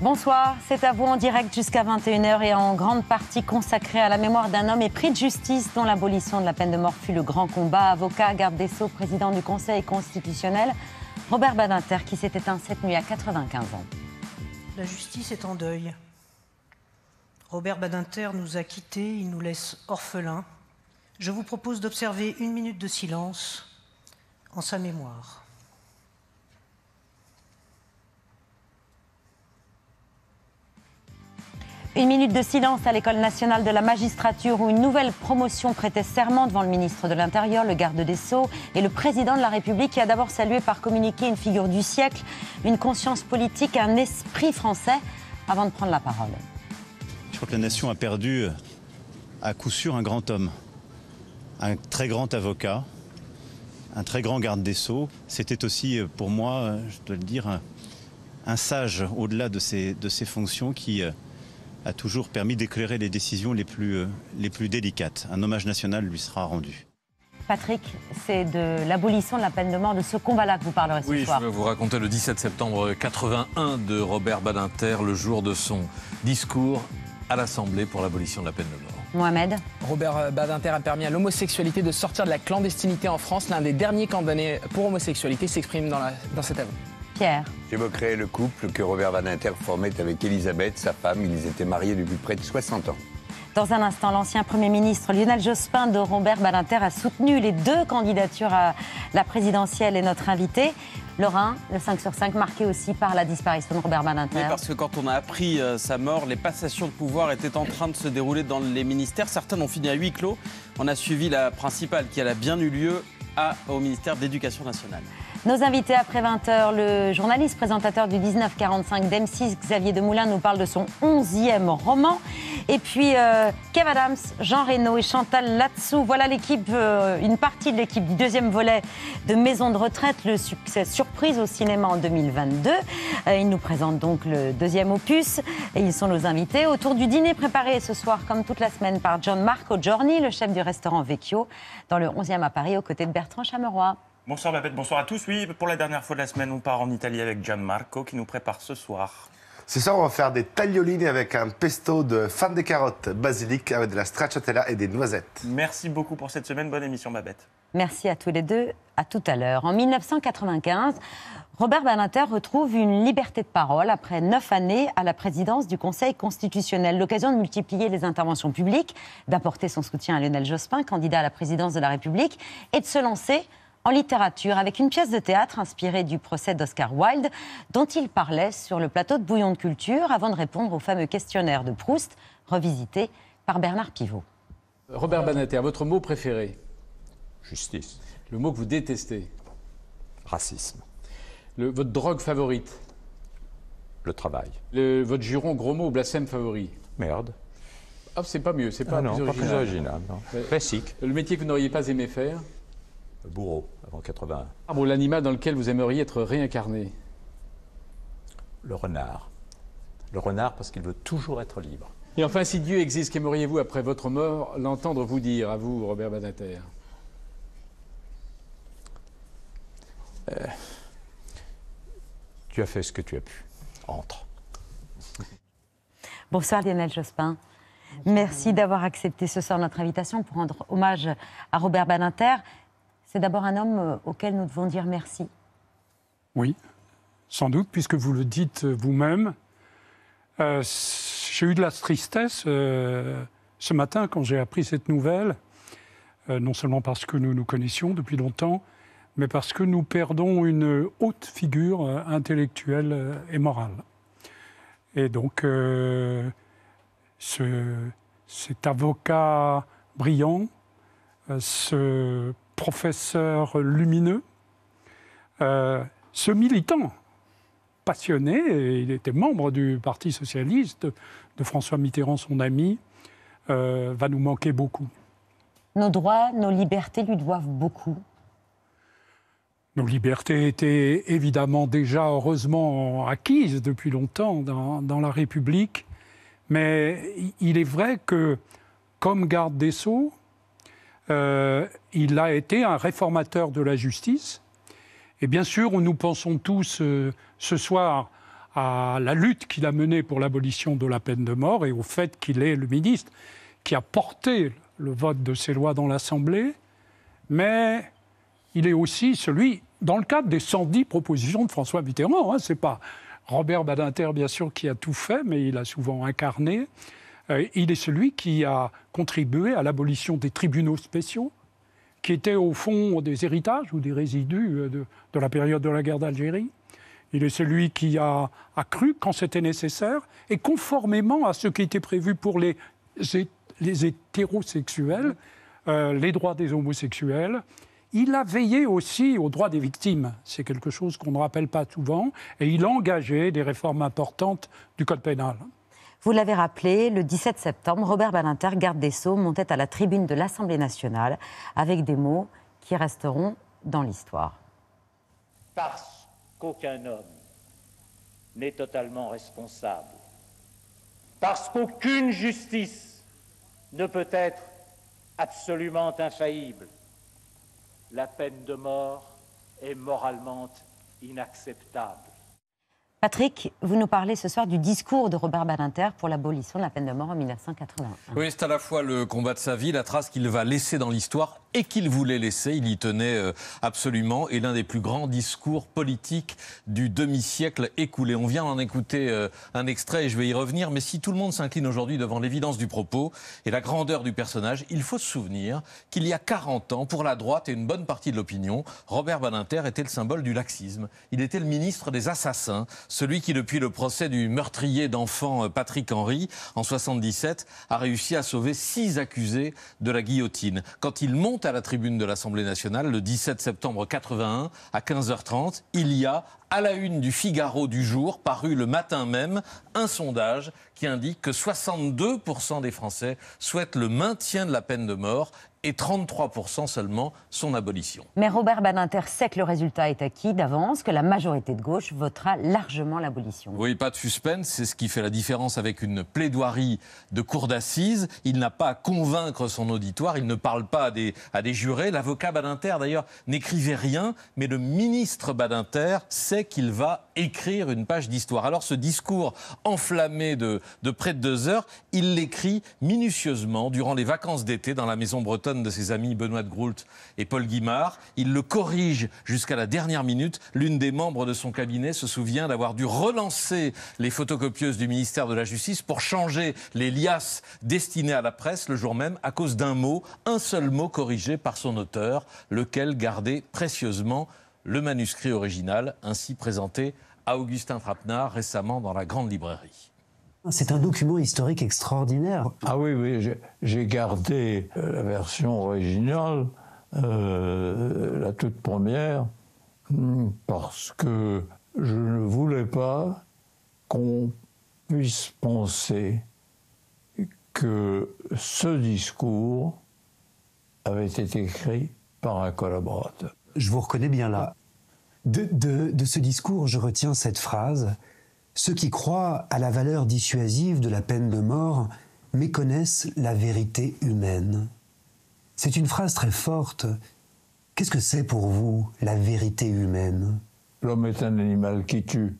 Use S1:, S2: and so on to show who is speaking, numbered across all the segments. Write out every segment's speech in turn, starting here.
S1: Bonsoir, c'est à vous en direct jusqu'à 21h et en grande partie consacré à la mémoire d'un homme épris de justice dont l'abolition de la peine de mort fut le grand combat. Avocat, garde des Sceaux, président du Conseil constitutionnel, Robert Badinter qui s'est éteint cette nuit à 95 ans.
S2: La justice est en deuil. Robert Badinter nous a quittés, il nous laisse orphelins. Je vous propose d'observer une minute de silence
S1: en sa mémoire. Une minute de silence à l'École nationale de la magistrature où une nouvelle promotion prêtait serment devant le ministre de l'Intérieur, le garde des Sceaux et le président de la République qui a d'abord salué par communiqué une figure du siècle, une conscience politique, un esprit français avant de prendre la parole.
S3: Je crois que la nation a perdu à coup sûr un grand homme, un très grand avocat, un très grand garde des Sceaux. C'était aussi euh, pour moi, euh, je dois le dire, un, sage au-delà de de ses fonctions qui euh, a toujours permis d'éclairer les décisions les plus, euh, les
S4: plus délicates. Un hommage national lui sera rendu.
S1: Patrick, c'est de l'abolition de la peine de mort, de ce combat-là que vous parlerez ce oui, soir. Oui, je
S4: vais vous raconter le 17 septembre 81 de Robert Badinter, le jour de son discours à l'Assemblée pour l'abolition de la peine de mort.
S1: Mohamed.
S5: Robert Badinter a permis à l'homosexualité de sortir de la clandestinité en France. L'un des derniers condamnés
S1: pour homosexualité s'exprime dans, dans cet avis. Pierre.
S2: J'évoquerai le couple que Robert Van Inter formait avec Elisabeth, sa femme. Ils étaient mariés depuis près de 60 ans.
S1: Dans un instant, l'ancien Premier ministre Lionel Jospin de Robert Inter a soutenu les deux candidatures à la présidentielle et notre invité. Lorrain, le 5 sur 5, marqué aussi par la disparition de Robert Badinter. Oui,
S6: parce que quand on a appris euh, sa mort, les passations de pouvoir étaient en train de se dérouler dans les ministères. Certaines ont fini à huis clos. On a suivi la principale qui a bien eu lieu au ministère d'Éducation nationale.
S1: Nos invités après 20h, le journaliste présentateur du 1945 d'M6, Xavier Demoulin, nous parle de son 11e roman. Et puis euh, Kev Adams, Jean Reno et Chantal Latsou. Voilà l'équipe, euh, une partie de l'équipe du deuxième volet de Maison de retraite, le succès surprise au cinéma en 2022. Euh, ils nous présentent donc le deuxième opus et ils sont nos invités autour du dîner préparé ce soir, comme toute la semaine, par John Marco Giorni, le chef du restaurant Vecchio, dans le 11e à Paris, aux côtés de Bertrand Chameroy. Bonsoir
S6: Babette, bonsoir à tous. Oui, pour la dernière fois de la semaine, on part en Italie avec Gianmarco qui nous prépare ce soir.
S5: Ce soir, on va faire des tagliolini avec un pesto de fan des carottes, basilic, avec de la stracciatella et des noisettes.
S6: Merci beaucoup pour cette semaine. Bonne émission, Babette.
S1: Merci à tous les deux. À tout à l'heure. En 1995, Robert Badinter retrouve une liberté de parole après neuf années à la présidence du Conseil constitutionnel. L'occasion de multiplier les interventions publiques, d'apporter son soutien à Lionel Jospin, candidat à la présidence de la République, et de se lancer en littérature avec une pièce de théâtre inspirée du procès d'Oscar Wilde dont il parlait sur le plateau de Bouillon de Culture avant de répondre au fameux questionnaire de Proust revisité par Bernard Pivot.
S7: Robert Banater, votre mot préféré Justice. Le mot que vous détestez Racisme. votre drogue favorite Le travail. votre juron gros mot blasphème favori Merde. Ah, c'est pas mieux, c'est pas, ah plus original. Pas euh, Classique. Le métier que vous n'auriez pas aimé faire Bourreau, avant 81. Ah, l'animal dans lequel vous aimeriez être réincarné Le renard.
S3: Le renard parce qu'il veut toujours être libre.
S7: Et enfin, si Dieu existe, qu'aimeriez-vous après votre mort l'entendre vous dire, à vous, Robert Badinter
S3: euh, Tu as fait ce que tu as pu. Entre.
S1: Bonsoir Lionel Jospin. Merci d'avoir accepté ce soir notre invitation pour rendre hommage à Robert Badinter c'est d'abord un homme euh, auquel nous devons dire merci.
S8: Oui, sans doute, puisque vous le dites euh, vous-même. Euh, j'ai eu de la tristesse ce matin quand j'ai appris cette nouvelle, non seulement parce que nous nous connaissions depuis longtemps, mais parce que nous perdons une haute figure intellectuelle et morale. Et donc, cet avocat brillant, ce professeur lumineux, euh, ce militant passionné, il était membre du Parti socialiste de François Mitterrand, son ami, euh, va nous manquer
S1: beaucoup. Nos droits, nos libertés lui doivent beaucoup.
S8: Nos libertés étaient évidemment déjà heureusement acquises depuis longtemps dans la République, mais il est vrai que, comme garde des sceaux, euh, il a été un réformateur de la justice. Et bien sûr, nous pensons tous euh, ce soir à la lutte qu'il a menée pour l'abolition de la peine de mort et au fait qu'il est le ministre qui a porté le vote de ces lois dans l'Assemblée. Mais il est aussi celui, dans le cadre des 110 propositions de François Mitterrand, hein, c'est pas Robert Badinter, bien sûr, qui a tout fait, mais il a souvent incarné. Euh, il est celui qui a contribué à l'abolition des tribunaux spéciaux, qui étaient au fond des héritages ou des résidus euh, de, la période de la guerre d'Algérie. Il est celui qui a cru, quand c'était nécessaire et conformément à ce qui était prévu pour les, hétérosexuels, euh, les droits des homosexuels. Il a veillé aussi aux droits des victimes. C'est quelque chose qu'on ne rappelle pas souvent. Et il a engagé des réformes importantes
S1: du Code pénal. Vous l'avez rappelé, le 17 septembre, Robert Ballinter, garde des Sceaux, montait à la tribune de l'Assemblée nationale avec des mots qui resteront dans l'histoire.
S3: Parce qu'aucun homme n'est totalement responsable, parce qu'aucune justice ne peut être absolument infaillible, la peine de mort est moralement inacceptable.
S1: Patrick, vous nous parlez ce soir du discours de Robert Badinter pour l'abolition de la peine de mort en 1981.
S4: Oui, c'est à la fois le combat de sa vie, la trace qu'il va laisser dans l'histoire et qu'il voulait laisser. Il y tenait euh, absolument et l'un des plus grands discours politiques du demi-siècle écoulé. On vient d'en écouter euh, un extrait et je vais y revenir, mais si tout le monde s'incline aujourd'hui devant l'évidence du propos et la grandeur du personnage, il faut se souvenir qu'il y a 40 ans, pour la droite et une bonne partie de l'opinion, Robert Badinter était le symbole du laxisme. Il était le ministre des assassins, celui qui, depuis le procès du meurtrier d'enfants euh, Patrick Henry en 77, a réussi à sauver six accusés de la guillotine. Quand il monte à la tribune de l'Assemblée nationale le 17 septembre 81 à 15h30. Il y a à la une du Figaro du jour, paru le matin même, un sondage qui indique que 62% des Français souhaitent le maintien de la peine de mort et 33% seulement son abolition.
S1: Mais Robert Badinter sait que le résultat est acquis d'avance, que la majorité de gauche votera largement l'abolition.
S4: Oui, pas de suspense, c'est ce qui fait la différence avec une plaidoirie de cour d'assises. Il n'a pas à convaincre son auditoire, il ne parle pas à des, à des jurés. L'avocat Badinter, d'ailleurs, n'écrivait rien, mais le ministre Badinter sait qu'il va écrire une page d'histoire. Alors ce discours enflammé de, près de deux heures, il l'écrit minutieusement durant les vacances d'été dans la maison bretonne de ses amis Benoît de Groult et Paul Guimard. Il le corrige jusqu'à la dernière minute. L'une des membres de son cabinet se souvient d'avoir dû relancer les photocopieuses du ministère de la Justice pour changer les liasses destinées à la presse le jour même à cause d'un mot, un seul mot corrigé par son auteur, lequel gardait précieusement le manuscrit original ainsi présenté à Augustin Trapenard récemment dans la Grande
S2: Librairie.
S3: Ah, c'est un document historique
S2: extraordinaire.
S3: Ah oui, oui, j'ai gardé euh, la version originale, euh, la toute première, hmm, parce que je ne voulais pas qu'on puisse penser que ce discours avait été écrit par un collaborateur. Je vous reconnais bien là.
S2: De, ce discours, je retiens cette phrase. Ceux qui croient à la valeur dissuasive de la peine de mort méconnaissent la vérité humaine. C'est une phrase très forte. Qu'est-ce que c'est pour vous la vérité humaine L'homme est un animal qui tue.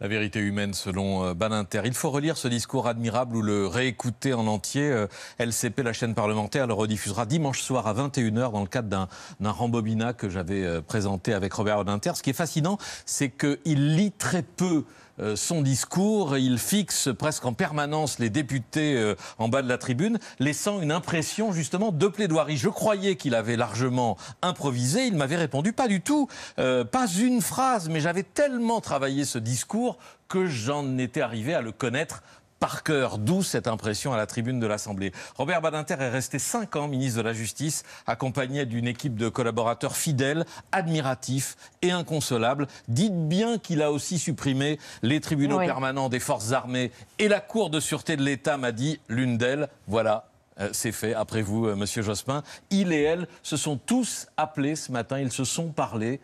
S4: La vérité humaine selon euh, Baninter. Il faut relire ce discours admirable ou le réécouter en entier. Euh, LCP, la chaîne parlementaire, le rediffusera dimanche soir à 21h dans le cadre d'un rembobinat que j'avais euh, présenté avec Robert Baninter. Ce qui est fascinant, c'est qu'il lit très peu euh, son discours. Il fixe presque en permanence les députés euh, en bas de la tribune, laissant une impression justement de plaidoirie. Je croyais qu'il avait largement improvisé. Il m'avait répondu pas du tout, euh, pas une phrase, mais j'avais tellement travaillé ce discours que j'en étais arrivé à le connaître par cœur, d'où cette impression à la tribune de l'Assemblée. Robert Badinter est resté cinq ans ministre de la Justice, accompagné d'une équipe de collaborateurs fidèles, admiratifs et inconsolables. Dites bien qu'il a aussi supprimé les tribunaux permanents des forces armées et la Cour de sûreté de l'État, m'a dit l'une d'elles. Voilà, euh, c'est fait. Après vous, euh, Monsieur Jospin, il et elle se sont tous appelés ce matin, ils se sont parlé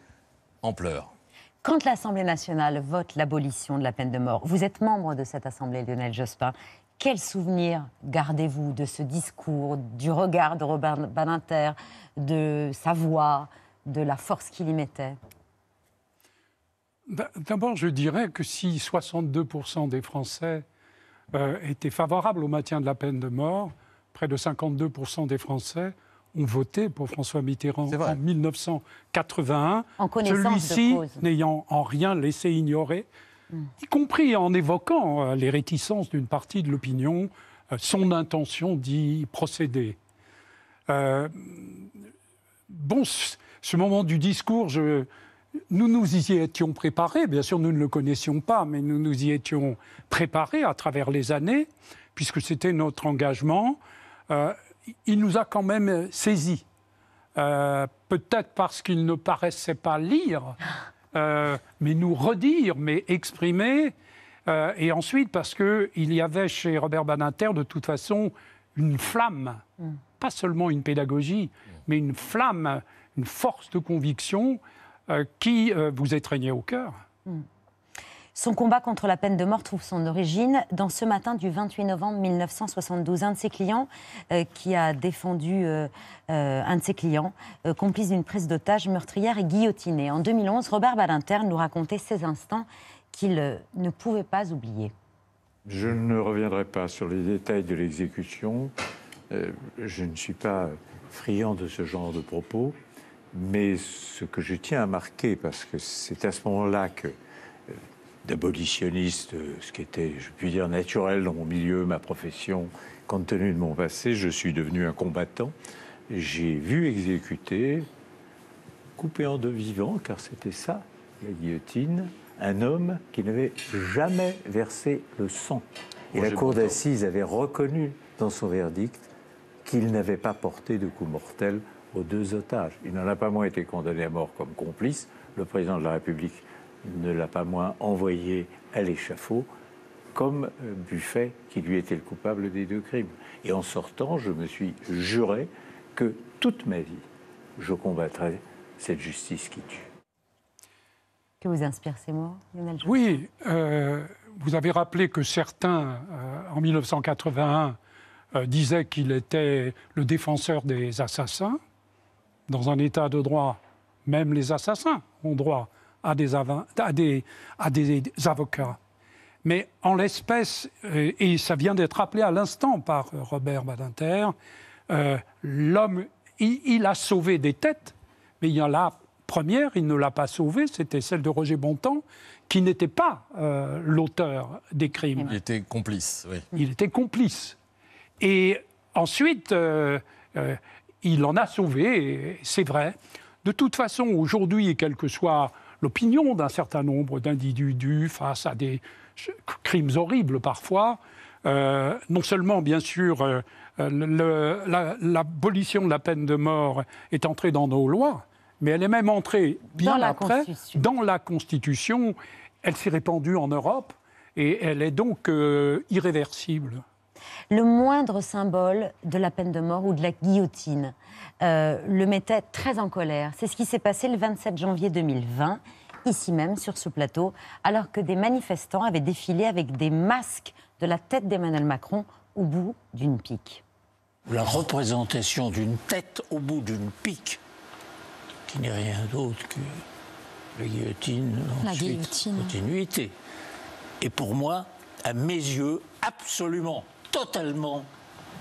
S4: en pleurs.
S1: Quand l'Assemblée nationale vote l'abolition de la peine de mort, vous êtes membre de cette Assemblée, Lionel Jospin. Quel souvenir gardez-vous de ce discours, du regard de Robert Badinter, de sa voix, de la force qu'il y mettait
S8: D'abord, je dirais que si 62% des Français euh, étaient favorables au maintien de la peine de mort, près de 52% des Français ont voté pour François Mitterrand en 1981,
S1: celui-ci
S8: n'ayant en rien laissé ignorer, hmm. y compris en évoquant euh, les réticences d'une partie de l'opinion, euh, son intention d'y procéder. Euh, bon, ce moment du discours, nous nous y étions préparés, bien sûr nous ne le connaissions pas, mais nous nous y étions préparés à travers les années, puisque c'était notre engagement il nous a quand même euh, saisis. Euh, peut-être parce qu'il ne paraissait pas lire, euh, mais nous redire, mais exprimer. et ensuite parce qu'il y avait chez Robert Badinter, de toute façon, une flamme, hmm. pas seulement une pédagogie, hmm. mais une flamme, une force de conviction qui vous étreignait au cœur.
S1: Hmm. Son combat contre la peine de mort trouve son origine dans ce matin du 28 novembre 1972. Un de ses clients euh, qui a défendu euh, euh, un de ses clients, complice d'une prise d'otage meurtrière et guillotinée. En 2011, Robert Badinter nous racontait ces instants qu'il ne pouvait pas oublier.
S3: Je ne reviendrai pas sur les détails de l'exécution. je ne suis pas friand de ce genre de propos. Mais ce que je tiens à marquer, parce que c'est à ce moment-là que abolitionniste, euh, ce qui était, je puis dire, naturel dans mon milieu, ma profession. Compte tenu de mon passé, je suis devenu un combattant. J'ai vu exécuter, coupé en deux vivants, car c'était ça, la guillotine, un homme qui n'avait jamais versé le sang. Et la cour d'assises avait reconnu dans son verdict qu'il n'avait pas porté de coup mortel aux deux otages. Il n'en a pas moins été condamné à mort comme complice, le président de la République ne l'a pas moins envoyé à l'échafaud, comme euh, Buffet, qui lui était le coupable des deux crimes. Et en sortant, je me suis juré que toute ma vie, je combattrai cette justice qui tue.
S1: Que vous inspirent ces mots, Lionel Oui, euh, vous avez
S8: rappelé que certains, euh, en 1981, disaient qu'il était le défenseur des assassins. Dans un état de droit, même les assassins ont droit à des, avocats. Mais en l'espèce, euh, et ça vient d'être rappelé à l'instant par Robert Badinter, euh, l'homme, il, a sauvé des têtes, mais il y en a première, il ne l'a pas sauvée, c'était celle de Roger Bontemps, qui n'était pas euh, l'auteur des crimes.
S4: Il était complice, oui.
S8: Il était complice. Et ensuite, il en a sauvé, c'est vrai. De toute façon, aujourd'hui, quel que soit l'opinion d'un certain nombre d'individus face à des crimes horribles parfois. Euh, non seulement, bien sûr, euh, l'abolition de la peine de mort est entrée dans nos lois, mais elle est même entrée bien après dans la Constitution. Elle s'est répandue en Europe et elle est donc euh, irréversible
S1: le moindre symbole de la peine de mort ou de la guillotine euh, le mettait très en colère. C'est ce qui s'est passé le 27 janvier 2020 ici même sur ce plateau, alors que des manifestants avaient défilé avec des masques de la tête d'Emmanuel Macron au bout d'une pique.
S3: La représentation d'une tête au bout d'une pique, qui n'est rien d'autre que la guillotine, la guillotine. continuité, Et pour moi, à mes yeux, absolument totalement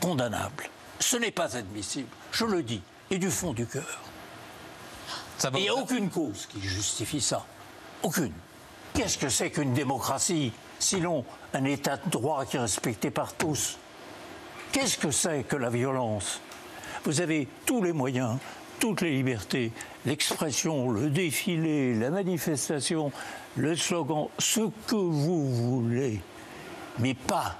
S3: condamnable. Ce n'est pas admissible, je le dis, et du fond du cœur. Il n'y a aucune cause qui justifie ça. Aucune. Qu'est-ce que c'est qu'une démocratie, sinon un état de droit qui est respecté par tous Qu'est-ce que c'est que la violence Vous avez tous les moyens, toutes les libertés, l'expression, le défilé, la manifestation, le slogan, ce que vous voulez, mais pas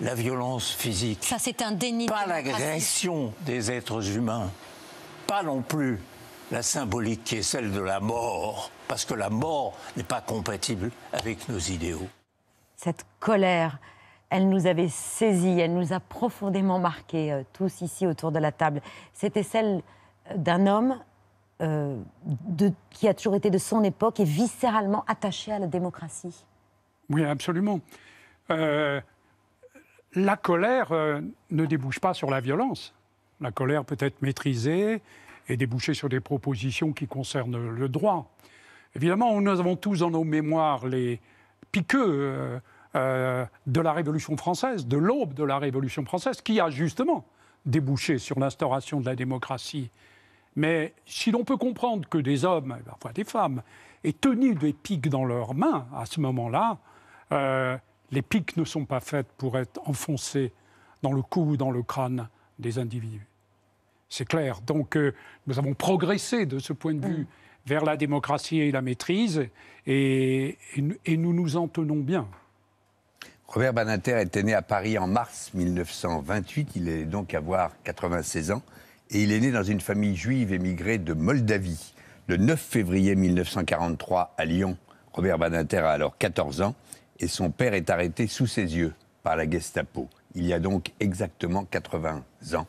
S3: la violence physique.
S1: c'est un déni. Pas l'agression
S3: des êtres humains. Pas non plus la symbolique qui est celle de la mort, parce que la mort n'est pas compatible avec nos idéaux.
S1: Cette colère, elle nous avait saisis, elle nous a profondément marqués, euh, tous ici autour de la table. C'était celle euh, d'un homme euh, qui a toujours été de son époque et viscéralement attaché à la démocratie.
S8: Oui, absolument la colère euh, ne débouche pas sur la violence. La colère peut être maîtrisée et déboucher sur des propositions qui concernent le droit. Évidemment, nous avons tous dans nos mémoires les piqueux euh, euh, de la Révolution française, de l'aube de la Révolution française, qui a justement débouché sur l'instauration de la démocratie. Mais si l'on peut comprendre que des hommes, parfois eh ben, des femmes, aient tenu des piques dans leurs mains à ce moment-là, les piques ne sont pas faites pour être enfoncées dans le cou ou dans le crâne des individus. C'est clair. Donc euh, nous avons progressé de ce point de vue mm. vers la démocratie et la maîtrise, et, nous nous en tenons bien.
S2: Robert Banater était né à Paris en mars 1928, il est donc à avoir 96 ans, et il est né dans une famille juive émigrée de Moldavie. Le 9 février 1943 à Lyon, Robert Banater a alors 14 ans, et son père est arrêté sous ses yeux par la Gestapo. Il y a donc exactement 80 ans,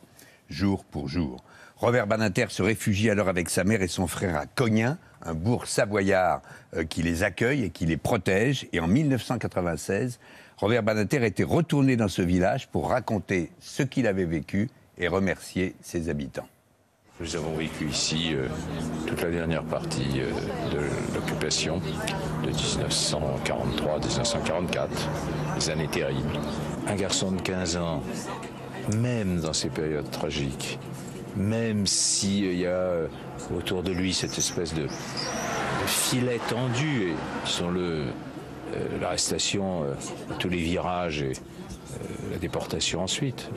S2: jour pour jour. Robert Banater se réfugie alors avec sa mère et son frère à Cognin, un bourg savoyard euh, qui les accueille et qui les protège. Et en 1996, Robert Banater était retourné dans ce village pour raconter ce qu'il avait vécu et remercier ses habitants. Nous avons vécu ici euh, toute la dernière partie euh,
S3: de l'occupation de 1943-1944, des années terribles. Un garçon de 15 ans, même dans ces périodes tragiques, même s'il euh, y a autour de lui cette espèce de, filet tendu, et sont le l'arrestation, tous les virages et la déportation ensuite,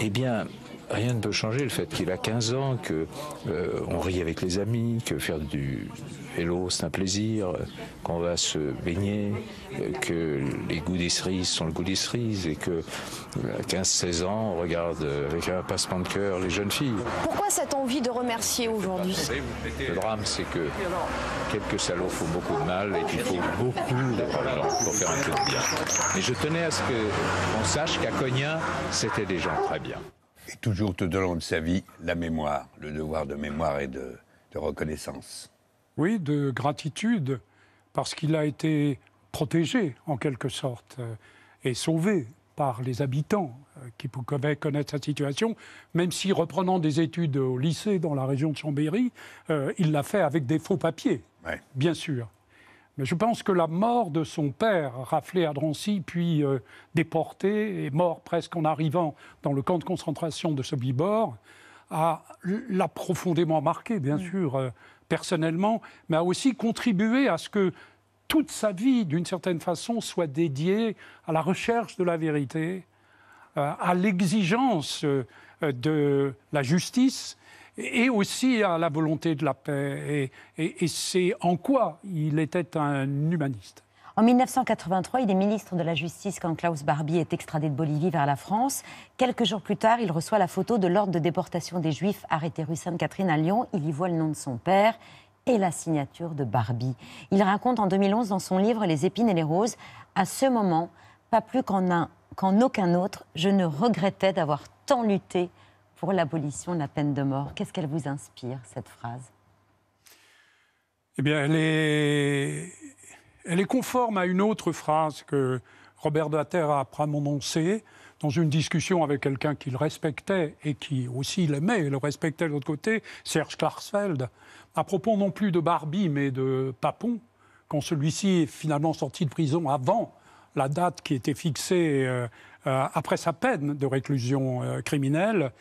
S3: eh bien, rien ne peut changer. Le fait qu'il a 15 ans, que euh, on rit avec les amis, que faire du vélo c'est un plaisir, qu'on va se baigner, que les goûts des sont le goût des et que euh, à 15-16 ans, on regarde euh, avec un passement de cœur les jeunes filles.
S5: Pourquoi cette envie de remercier aujourd'hui
S3: Le drame, c'est que quelques salauds font beaucoup de mal et qu'il faut beaucoup de pour faire un peu de bien. Mais je tenais à ce qu'on
S2: sache qu'à Cognac, c'était des gens très bien et toujours tout au long de sa vie, la mémoire, le devoir de mémoire et de, reconnaissance.
S8: Oui, de gratitude, parce qu'il a été protégé en quelque sorte euh, et sauvé par les habitants euh, qui pouvaient connaître sa situation, même si reprenant des études au lycée dans la région de Chambéry, euh, il l'a fait avec des faux papiers, bien sûr. Mais je pense que la mort de son père, raflé à Drancy, puis euh, déporté et mort presque en arrivant dans le camp de concentration de Sobibor, l'a profondément marqué, bien mm. sûr, euh, personnellement, mais a aussi contribué à ce que toute sa vie, d'une certaine façon, soit dédiée à la recherche de la vérité, euh, à l'exigence de la justice et aussi à la volonté de la paix. Et, c'est en quoi il était un humaniste.
S1: En 1983, il est ministre de la Justice quand Klaus Barbie est extradé de Bolivie vers la France. Quelques jours plus tard, il reçoit la photo de l'ordre de déportation des Juifs arrêté rue Sainte-Catherine à Lyon. Il y voit le nom de son père et la signature de Barbie. Il raconte en 2011 dans son livre Les épines et les roses, à ce moment, pas plus qu'en qu'en aucun autre, je ne regrettais d'avoir tant lutté pour l'abolition de la peine de mort. Qu'est-ce qu'elle vous inspire, cette phrase
S8: Eh bien, elle est... conforme à une autre phrase que Robert Dater a prononcée dans une discussion avec quelqu'un qu'il respectait et qui aussi l'aimait et le respectait de l'autre côté, Serge Klarsfeld, à propos non plus de Barbie mais de Papon, quand celui-ci est finalement sorti de prison avant la date qui était fixée euh, euh, après sa peine de réclusion euh, criminelle.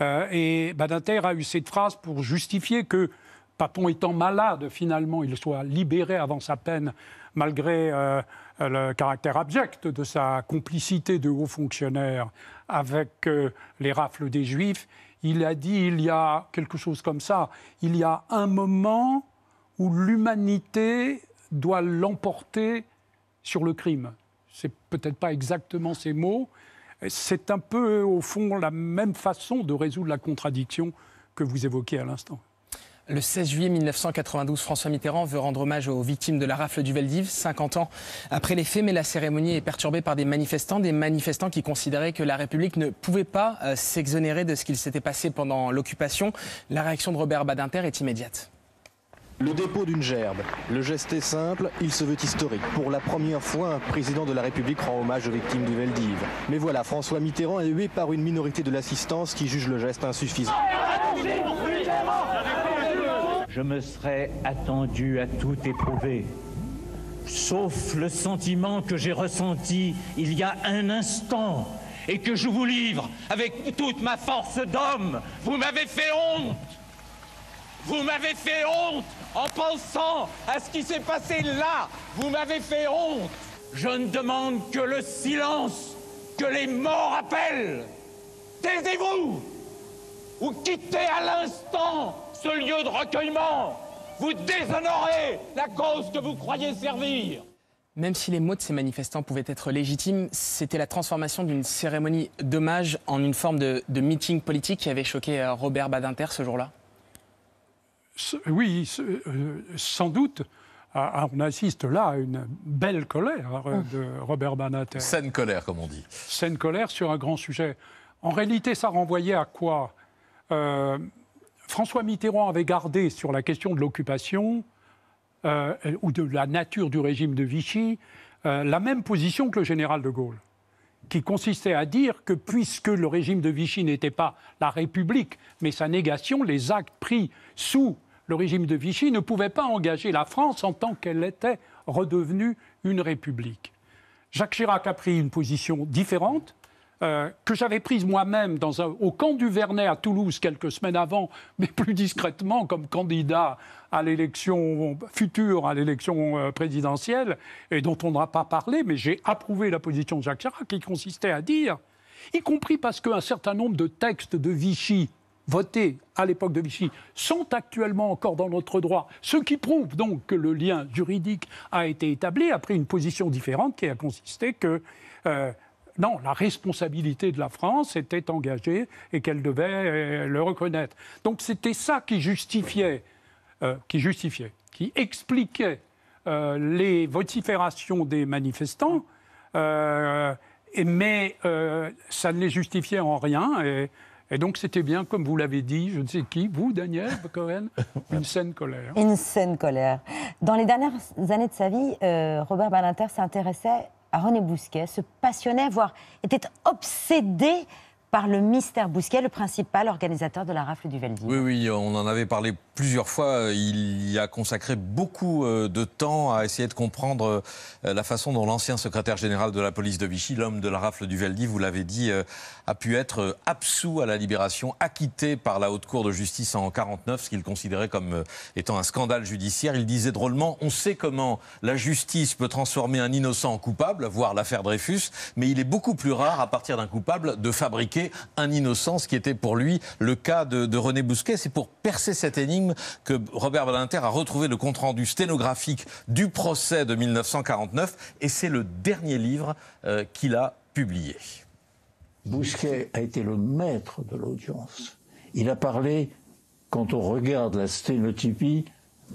S8: Euh, et Badinter a eu cette phrase pour justifier que Papon étant malade, finalement, il soit libéré avant sa peine, malgré euh, le caractère abject de sa complicité de haut fonctionnaire avec euh, les rafles des Juifs. Il a dit, il y a quelque chose comme ça, il y a un moment où l'humanité doit l'emporter sur le crime. C'est peut-être pas exactement ces mots, c'est un peu, au fond, la même façon de
S5: résoudre la contradiction que vous évoquez à l'instant. Le 16 juillet 1992, François Mitterrand veut rendre hommage aux victimes de la rafle du Veldiv, 50 ans après les faits, mais la cérémonie est perturbée par des manifestants, des manifestants qui considéraient que la République ne pouvait pas euh, s'exonérer de ce qu'il s'était passé pendant l'occupation. La réaction de Robert Badinter est immédiate.
S4: Le dépôt d'une gerbe. Le geste est simple, il se veut historique. Pour la première fois, un président de la République rend hommage aux victimes du Veldive. Mais voilà, François Mitterrand est hué par une minorité de l'assistance qui juge le geste insuffisant. Je me serais attendu
S3: à tout éprouver, sauf le sentiment que j'ai ressenti il y a un instant et que je vous livre avec toute ma force d'homme. Vous m'avez fait honte vous m'avez fait honte en pensant à ce qui s'est passé là. Vous m'avez fait honte. Je ne demande que le silence que les morts appellent. Taisez-vous ou quittez à l'instant ce lieu de recueillement. Vous déshonorez la cause que vous croyez servir.
S5: Même si les mots de ces manifestants pouvaient être légitimes, c'était la transformation d'une cérémonie d'hommage en une forme de, de, meeting politique qui avait choqué euh, Robert Badinter ce jour-là
S8: oui, euh, sans doute. Ah, ah, on assiste là à une belle colère euh, oh. de Robert Banater. Saine
S4: colère, comme on dit.
S8: Saine colère sur un grand sujet. En réalité, ça renvoyait à quoi euh, François Mitterrand avait gardé sur la question de l'occupation ou de la nature du régime de Vichy la même position que le général de Gaulle, qui consistait à dire que puisque le régime de Vichy n'était pas la République, mais sa négation, les actes pris sous le régime de Vichy ne pouvait pas engager la France en tant qu'elle était redevenue une république. Jacques Chirac a pris une position différente. Euh, que j'avais prise moi-même au camp du Vernet à Toulouse quelques semaines avant, mais plus discrètement comme candidat à l'élection future, à l'élection euh, présidentielle, et dont on n'a pas parlé, mais j'ai approuvé la position de Jacques Chirac, qui consistait à dire, y compris parce qu'un certain nombre de textes de Vichy votés à l'époque de Vichy sont actuellement encore dans notre droit, ce qui prouve donc que le lien juridique a été établi après une position différente qui a consisté que euh, non, la responsabilité de la France était engagée et qu'elle devait euh, le reconnaître. Donc c'était ça qui justifiait, euh, qui justifiait, qui expliquait les vociférations des manifestants. Et, mais ça ne les justifiait en rien. Et, et donc, c'était bien, comme vous l'avez dit, je ne sais qui, vous, Daniel Cohen, une saine colère. Une
S1: saine colère. Dans les dernières années de sa vie, euh, Robert Ballinter s'intéressait à René Bousquet, se passionnait, voire était obsédé par le mystère Bousquet, le principal organisateur de la rafle du Veldiv.
S4: Oui, oui, on en avait parlé plusieurs fois. Il y a consacré beaucoup euh, de temps à essayer de comprendre euh, la façon dont l'ancien secrétaire général de la police de Vichy, l'homme de la rafle du Veldiv, vous l'avez dit, a pu être euh, absous à la libération, acquitté par la Haute Cour de justice en 49, ce qu'il considérait comme euh, étant un scandale judiciaire. Il disait drôlement On sait comment la justice peut transformer un innocent en coupable, voire l'affaire Dreyfus, mais il est beaucoup plus rare, à partir d'un coupable, de fabriquer un innocent, ce qui était pour lui le cas de, René Bousquet. C'est pour percer cette énigme que Robert Valinter a retrouvé le compte-rendu sténographique du procès de 1949, et c'est le dernier livre euh, qu'il a publié.
S3: Bousquet a été le maître de l'audience. Il a parlé, quand on regarde la sténotypie,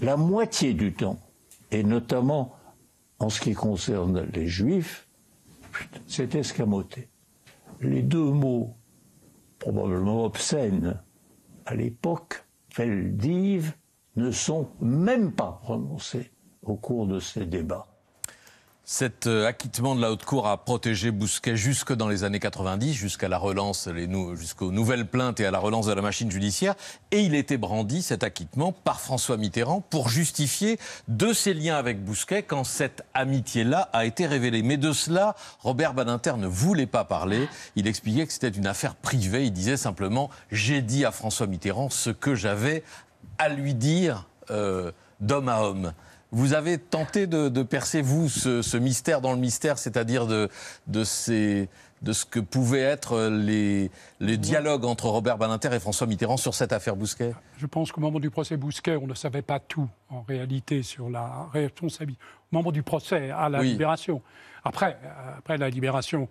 S3: la moitié du temps, et notamment en ce qui concerne les juifs, c'est escamoté. Les deux mots, probablement obscènes à l'époque, feldive, ne sont même pas prononcés au cours de ces débats.
S4: Cet euh, acquittement de la haute cour a protégé Bousquet jusque dans les années 90, jusqu'à la relance, jusqu'aux nouvelles plaintes et à la relance de la machine judiciaire. Et il était brandi, cet acquittement, par François Mitterrand pour justifier de ses liens avec Bousquet quand cette amitié-là a été révélée. Mais de cela, Robert Badinter ne voulait pas parler. Il expliquait que c'était une affaire privée. Il disait simplement J'ai dit à François Mitterrand ce que j'avais à lui dire euh, d'homme à homme. Vous avez tenté de, percer, vous, ce, mystère dans le mystère, c'est-à-dire de, de, de ce que pouvaient être les, les dialogues entre Robert Badinter et François Mitterrand sur cette affaire Bousquet
S8: Je pense qu'au moment du procès Bousquet, on ne savait pas tout, en réalité, sur la responsabilité. Au moment du procès, à la libération. Après, euh, après la libération.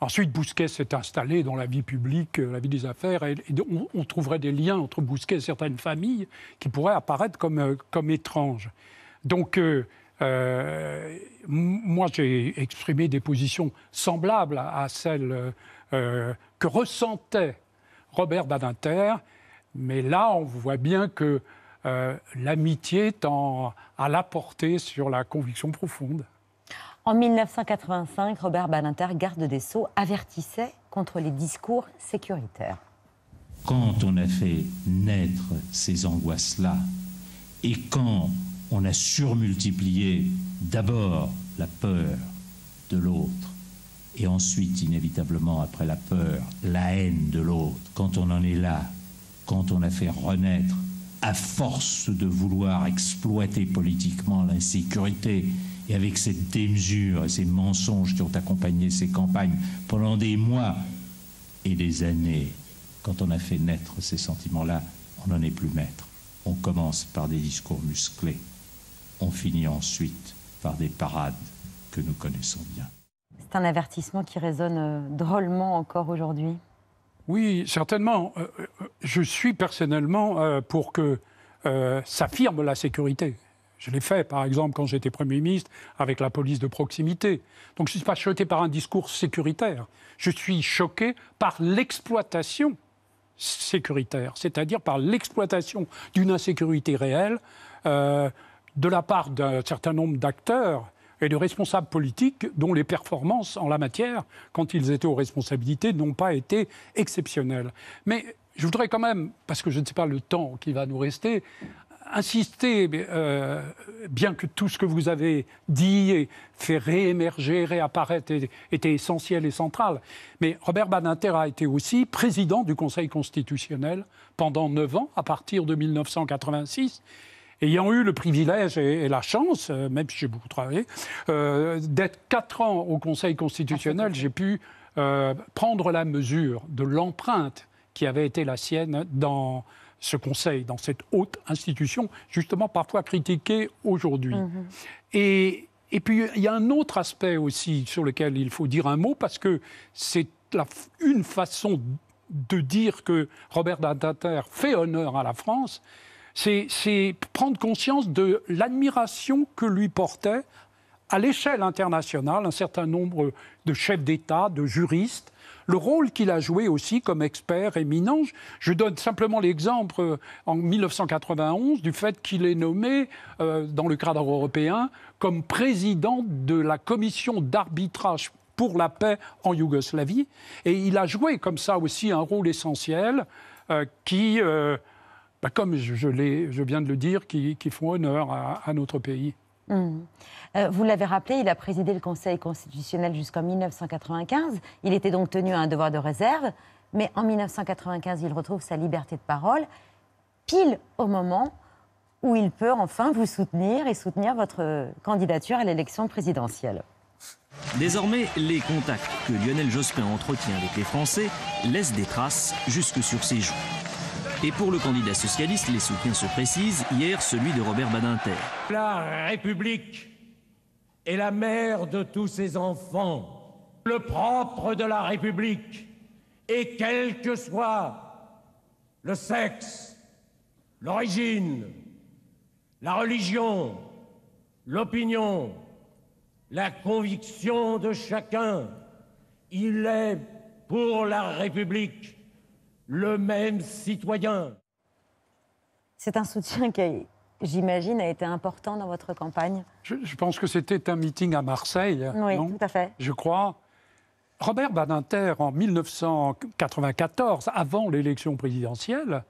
S8: Ensuite, Bousquet s'est installé dans la vie publique, euh, la vie des affaires, et, on, trouverait des liens entre Bousquet et certaines familles qui pourraient apparaître comme, euh, comme étranges. Donc, euh, euh, moi, j'ai exprimé des positions semblables à, celles euh, que ressentait Robert Badinter, mais là, on voit bien que l'amitié tend à la sur la conviction profonde.
S1: En 1985, Robert Badinter, garde des Sceaux, avertissait contre les discours sécuritaires.
S8: Quand
S3: on a fait naître ces angoisses-là, et quand on a surmultiplié d'abord la peur de l'autre et ensuite, inévitablement, après la peur, la haine de l'autre. Quand on en est là, quand on a fait renaître, à force de vouloir exploiter politiquement l'insécurité, et avec cette démesure et ces mensonges qui ont accompagné ces campagnes pendant des mois et des années, quand on a fait naître ces sentiments-là, on n'en est plus maître. On commence par des discours musclés on finit ensuite par des parades que nous connaissons bien.
S1: C'est un avertissement qui résonne euh, drôlement encore aujourd'hui. Oui, certainement. Euh, euh,
S8: je suis personnellement pour que s'affirme la sécurité. Je l'ai fait, par exemple, quand j'étais Premier ministre, avec la police de proximité. Donc je ne suis pas choqué par un discours sécuritaire. Je suis choqué par l'exploitation sécuritaire, c'est-à-dire par l'exploitation d'une insécurité réelle de la part d'un certain nombre d'acteurs et de responsables politiques dont les performances en la matière, quand ils étaient aux responsabilités, n'ont pas été exceptionnelles. Mais je voudrais quand même, parce que je ne sais pas le temps qui va nous rester, insister, euh, bien que tout ce que vous avez dit et fait réémerger, réapparaître était essentiel et central, mais Robert Badinter a été aussi président du Conseil constitutionnel pendant neuf ans, à partir de 1986 ayant eu le privilège et, la chance, euh, même si j'ai beaucoup travaillé, euh, d'être quatre ans au Conseil constitutionnel, j'ai pu euh, prendre la mesure de l'empreinte qui avait été la sienne dans ce Conseil, dans cette haute institution, justement parfois critiquée aujourd'hui. Mmh. Et, puis, il y a un autre aspect aussi sur lequel il faut dire un mot, parce que c'est une façon de dire que Robert Dantater fait honneur à la France, c'est prendre conscience de l'admiration que lui portait à l'échelle internationale un certain nombre de chefs d'État, de juristes, le rôle qu'il a joué aussi comme expert éminent. Je donne simplement l'exemple euh, en 1991 du fait qu'il est nommé euh, dans le cadre européen comme président de la commission d'arbitrage pour la paix en Yougoslavie. Et il a joué comme ça aussi un rôle essentiel euh, qui... Bah, comme je, je, viens de le dire, qui, font honneur à, notre
S1: pays. Mmh. Euh, vous l'avez rappelé, il a présidé le Conseil constitutionnel jusqu'en 1995. Il était donc tenu à un devoir de réserve. Mais en 1995, il retrouve sa liberté de parole, pile au moment où il peut enfin vous soutenir et soutenir votre candidature à l'élection présidentielle.
S7: Désormais, les contacts
S3: que Lionel Jospin entretient avec les Français laissent des traces jusque sur ses joues. Et pour le candidat socialiste, les soutiens se précisent. Hier, celui de Robert Badinter. La République est la mère de tous ses enfants. Le propre de la République et quel que soit le sexe, l'origine, la religion, l'opinion, la conviction de chacun, il est pour la République le même
S1: citoyen. C'est un soutien qui, j'imagine, a été important dans votre campagne.
S8: Je, pense que c'était un meeting à Marseille. Hein, oui, tout à fait. Je crois. Robert Badinter, en 1994, avant l'élection présidentielle,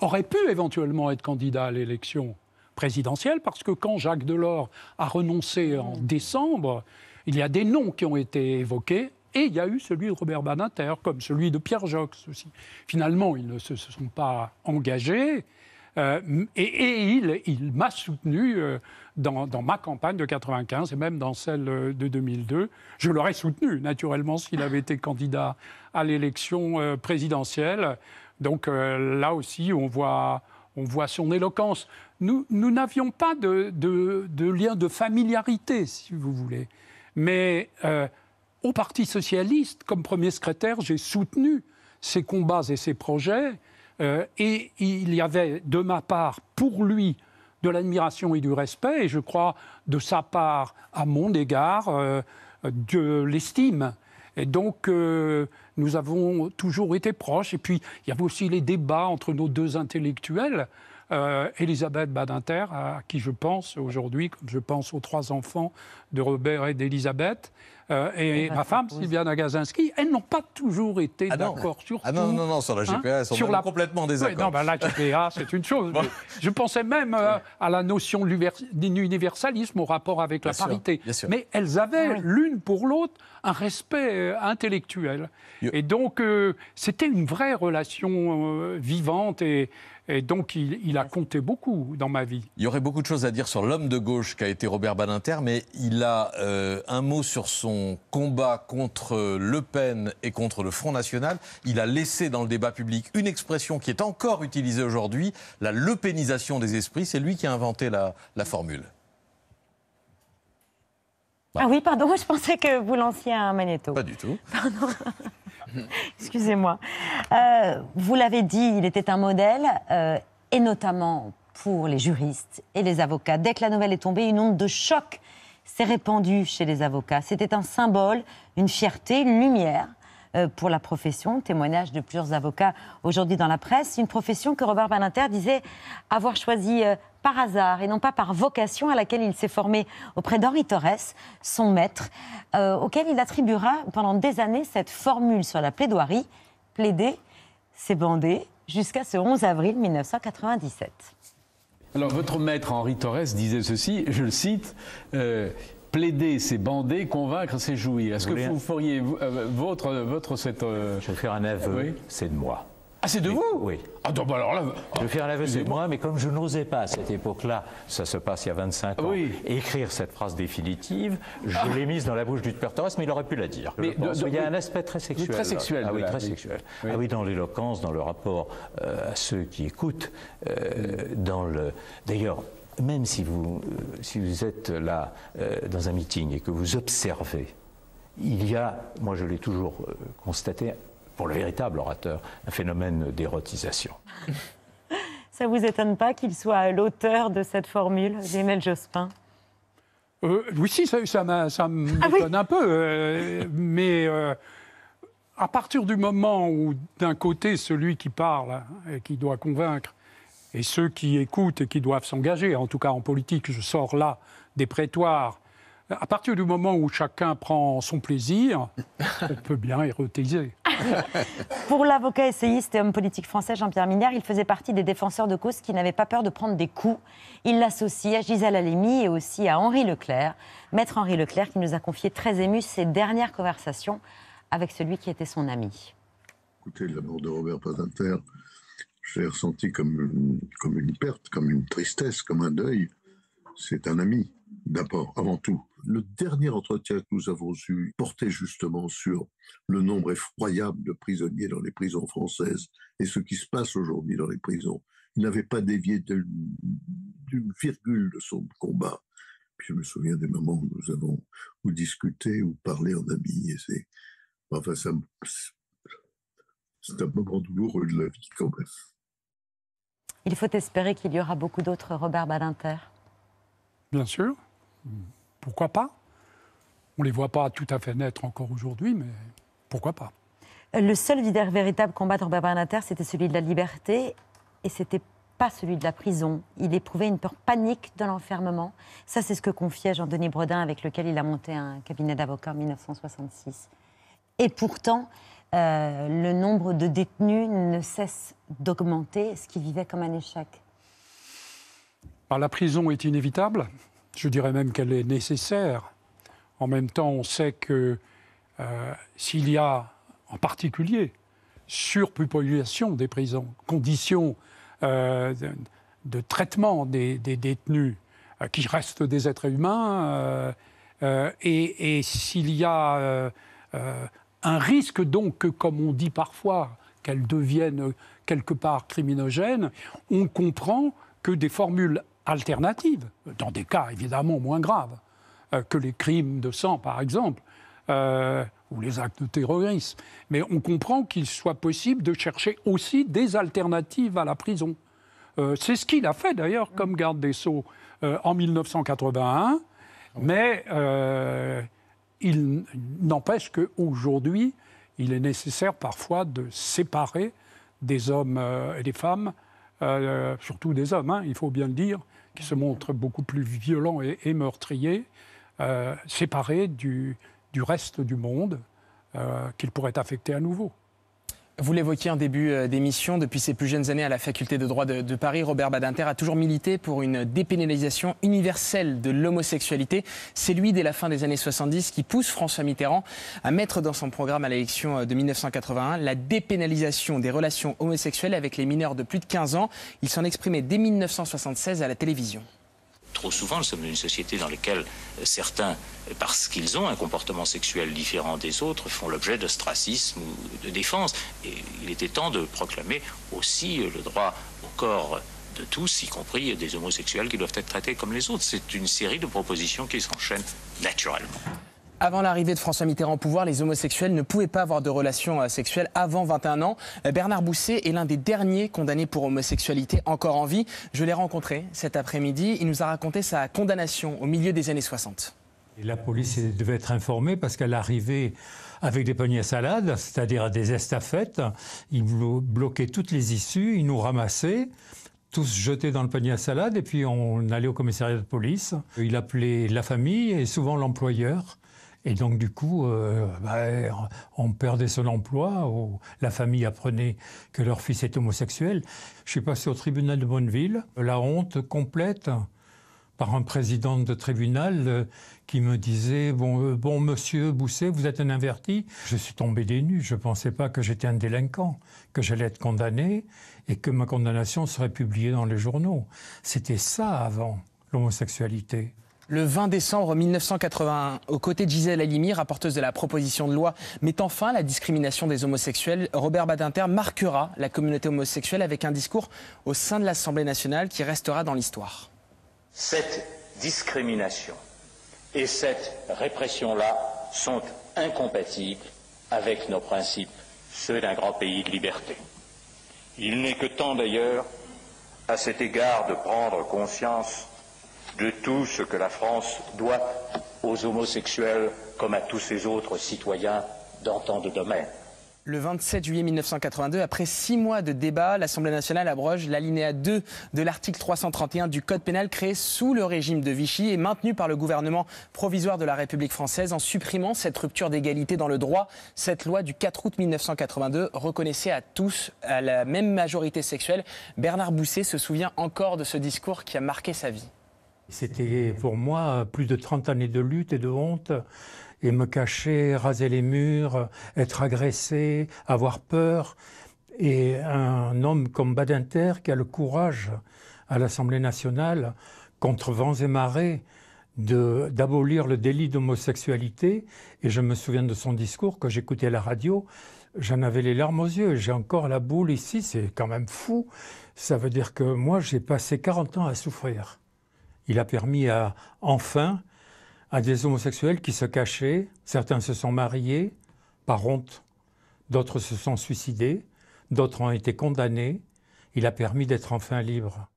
S8: aurait pu éventuellement être candidat à l'élection présidentielle, parce que quand Jacques Delors a renoncé en mmh. décembre, il y a des noms qui ont été évoqués, et il y a eu celui de Robert Badinter, comme celui de Pierre Jox aussi. Finalement, ils ne se, sont pas engagés. Euh, et, il, il m'a soutenu euh, dans, ma campagne de 95 et même dans celle euh, de 2002. Je l'aurais soutenu, naturellement, s'il avait été candidat à l'élection présidentielle. Donc là aussi, on voit, on voit son éloquence. Nous n'avions pas de, de, lien de familiarité, si vous voulez. Mais au Parti socialiste, comme premier secrétaire, j'ai soutenu ses combats et ses projets. Euh, et il y avait de ma part, pour lui, de l'admiration et du respect, et je crois de sa part, à mon égard, euh, de l'estime. Et donc, euh, nous avons toujours été proches. Et puis, il y avait aussi les débats entre nos deux intellectuels. Euh, Elisabeth Badinter, à qui je pense aujourd'hui, comme je pense aux trois enfants de Robert et d'Elisabeth, euh, et, ma femme, Sylvia Gazinski, elles n'ont pas toujours été ah d'accord sur ah non, non, non, sur la hein, GPA, elles sont complètement désaccord. – non, ben, la GPA, c'est une chose. Je pensais même euh, à la notion d'universalisme, au rapport avec la parité. Mais elles avaient ah l'une pour l'autre un respect intellectuel. Et donc, c'était une vraie relation vivante et et donc, il, a compté beaucoup dans ma vie.
S4: Il y aurait beaucoup de choses à dire sur l'homme de gauche qu'a été Robert Badinter, mais il a euh, un mot sur son combat contre Le Pen et contre le Front National. Il a laissé dans le débat public une expression qui est encore utilisée aujourd'hui, la lepénisation des esprits. C'est lui qui a inventé la formule.
S1: Ah oui, pardon, je pensais que vous lanciez un magnéto. Pas du tout. Pardon. Excusez-moi. Euh, vous l'avez dit, il était un modèle, euh, et notamment pour les juristes et les avocats. Dès que la nouvelle est tombée, une onde de choc s'est répandue chez les avocats. C'était un symbole, une fierté, une lumière euh, pour la profession. Témoignage de plusieurs avocats aujourd'hui dans la presse. Une profession que Robert Baninter disait avoir choisi par hasard et non pas par vocation à laquelle il s'est formé auprès d'Henri Torres, son maître, euh, auquel il attribuera pendant des années cette formule sur la plaidoirie plaider, c'est bandés jusqu'à ce 11 avril 1997.
S7: Alors votre maître Henri Torres disait ceci, je le cite. Euh, plaider, c'est bandés convaincre, c'est jouir. Est-ce que vous feriez euh, votre, votre cette... Je vais faire un aveu, c'est de moi. Ah, c'est de vous Oui.
S3: Ah, donc, bah, alors là. Je vais faire la c'est moi, mais comme je n'osais pas à cette époque-là, ça se passe il y a 25 ans, écrire cette phrase définitive, je ah. l'ai mise dans la bouche du Torres, mais il aurait pu la dire. Mais il y a un aspect très sexuel. Très sexuel. Ah, oui, très sexuel. Ah, oui, dans l'éloquence, dans le rapport euh, à ceux qui écoutent, euh, dans le. D'ailleurs, même si vous, euh, si vous êtes là dans un meeting et que vous observez, il y a, moi je l'ai toujours constaté, pour le véritable orateur, un phénomène d'érotisation.
S1: Ça vous étonne pas qu'il soit l'auteur de cette formule, Jemel Jospin
S8: euh, Oui, si, ça, ça m'étonne ah un peu. Euh, mais euh, à partir du moment où, d'un côté, celui qui parle et qui doit convaincre, et ceux qui écoutent et qui doivent s'engager, en tout cas en politique, je sors là des prétoires à partir du moment où chacun prend son plaisir, on peut bien érotiser.
S1: Pour l'avocat essayiste et homme politique français Jean-Pierre Minière, il faisait partie des défenseurs de cause qui n'avaient pas peur de prendre des coups. Il l'associe à Gisèle Halimi et aussi à Henri Leclerc, maître Henri Leclerc qui nous a confié très ému ses dernières conversations avec celui qui était son ami.
S2: Écoutez, la mort de Robert Pazinter, j'ai ressenti comme comme une perte, comme une tristesse, comme un deuil. C'est un
S4: ami, d'abord, avant tout. Le dernier entretien que nous avons eu portait justement sur le nombre effroyable de prisonniers dans les prisons françaises et ce qui se passe aujourd'hui dans les prisons. Il n'avait pas dévié d'une virgule de son combat.
S2: je me souviens des moments où nous avons ou discuté ou parlé en amis. Et c'est, enfin, c'est un moment douloureux de la vie quand même.
S1: Il faut espérer qu'il y aura beaucoup d'autres Robert Badinter.
S2: Bien
S8: sûr. Pourquoi pas On ne les voit pas tout à fait naître encore aujourd'hui, mais pourquoi pas
S1: Le seul véritable combattre en Robert c'était celui de la liberté, et c'était pas celui de la prison. Il éprouvait une peur panique de l'enfermement. Ça, c'est ce que confiait Jean-Denis Bredin, avec lequel il a monté un cabinet d'avocats en 1966. Et pourtant, euh, le nombre de détenus ne cesse d'augmenter, ce qui vivait comme un échec.
S8: la prison est inévitable. Je dirais même qu'elle est nécessaire. En même temps, on sait que euh, s'il y a en particulier surpopulation des prisons, conditions euh, de, traitement des, détenus euh, qui restent des êtres humains, et, s'il y a un risque donc comme on dit parfois, qu'elles deviennent quelque part criminogènes, on comprend que des formules alternatives, dans des cas évidemment moins graves euh, que les crimes de sang, par exemple, euh, ou les actes de terrorisme. Mais on comprend qu'il soit possible de chercher aussi des alternatives à la prison. Euh, c'est ce qu'il a fait d'ailleurs comme garde des sceaux en 1981, mais il n'empêche qu'aujourd'hui, il est nécessaire parfois de séparer des hommes et des femmes, surtout des hommes, hein, il faut bien le dire, qui se montre beaucoup plus violent et, et meurtrier, euh, séparé du, du, reste du monde
S5: euh, qu'il pourrait affecter à nouveau. Vous l'évoquiez en début euh, d'émission, depuis ses plus jeunes années à la faculté de droit de, Paris, Robert Badinter a toujours milité pour une dépénalisation universelle de l'homosexualité. C'est lui, dès la fin des années 70, qui pousse François Mitterrand à mettre dans son programme à l'élection euh, de 1981 la dépénalisation des relations homosexuelles avec les mineurs de plus de 15 ans. Il s'en exprimait dès 1976 à la télévision
S3: trop souvent, nous sommes une société dans laquelle euh, certains, euh, parce qu'ils ont un comportement sexuel différent des autres, font l'objet d'ostracisme ou de défense. Et il était temps de proclamer aussi euh, le droit au corps de tous, y compris des homosexuels qui doivent être traités comme les autres. C'est une série de propositions qui s'enchaînent naturellement.
S5: Avant l'arrivée de François Mitterrand au pouvoir, les homosexuels ne pouvaient pas avoir de relations euh, sexuelles avant 21 ans. Euh, Bernard Bousset est l'un des derniers condamnés pour homosexualité encore en vie. Je l'ai rencontré cet après-midi. Il nous a raconté sa condamnation au milieu des années 60.
S9: la police devait être informée parce qu'elle arrivait avec des paniers à salade, c'est-à-dire des estafettes. Ils bloquaient toutes les issues, ils nous ramassaient tous jetés dans le panier à salade et puis on allait au commissariat de police. Il appelait la famille et souvent l'employeur. Et donc, du coup, euh, bah, on perdait son emploi, la famille apprenait que leur fils est homosexuel. Je suis passé au tribunal de Bonneville, la honte complète par un président de tribunal euh, qui me disait bon, euh, bon monsieur Bousset, vous êtes un inverti. Je suis tombé des nues. Je ne pensais pas que j'étais un délinquant, que j'allais être condamné et que ma condamnation serait publiée dans les journaux. C'était ça avant l'homosexualité
S5: le 20 décembre 1981 aux côtés de Gisèle Halimi, rapporteuse de la proposition de loi mettant fin à la discrimination des homosexuels. Robert Badinter marquera la communauté homosexuelle avec un discours au sein de l'Assemblée nationale qui restera dans l'histoire.
S7: Cette
S3: discrimination et cette répression-là sont incompatibles avec nos principes, ceux d'un grand pays de liberté. Il n'est que temps d'ailleurs, à cet égard, de prendre conscience de tout ce que la France doit aux homosexuels comme à tous ses autres citoyens dans tant de domaines.
S5: Le 27 juillet 1982, après six mois de débats, l'Assemblée nationale abroge l'alinéa 2 de l'article 331 du Code pénal créé sous le régime de Vichy et maintenu par le gouvernement provisoire de la République française en supprimant cette rupture d'égalité dans le droit. Cette loi du 4 août 1982 reconnaissait à tous à la même majorité sexuelle. Bernard Bousset se souvient encore de ce discours qui a marqué sa vie.
S9: C'était pour moi plus de 30 années de lutte et de honte, et me cacher, raser les murs, être agressé, avoir peur. Et un homme comme Badinter qui a le courage à l'Assemblée nationale, contre vents et marées, d'abolir le délit d'homosexualité. Et je me souviens de son discours que j'écoutais à la radio. J'en avais les larmes aux yeux. J'ai encore la boule ici. C'est quand même fou. Ça veut dire que moi, j'ai passé 40 ans à souffrir. Il a permis à, enfin à des homosexuels qui se cachaient, certains se sont mariés par honte, d'autres se sont suicidés, d'autres ont été condamnés, il a permis d'être enfin libre.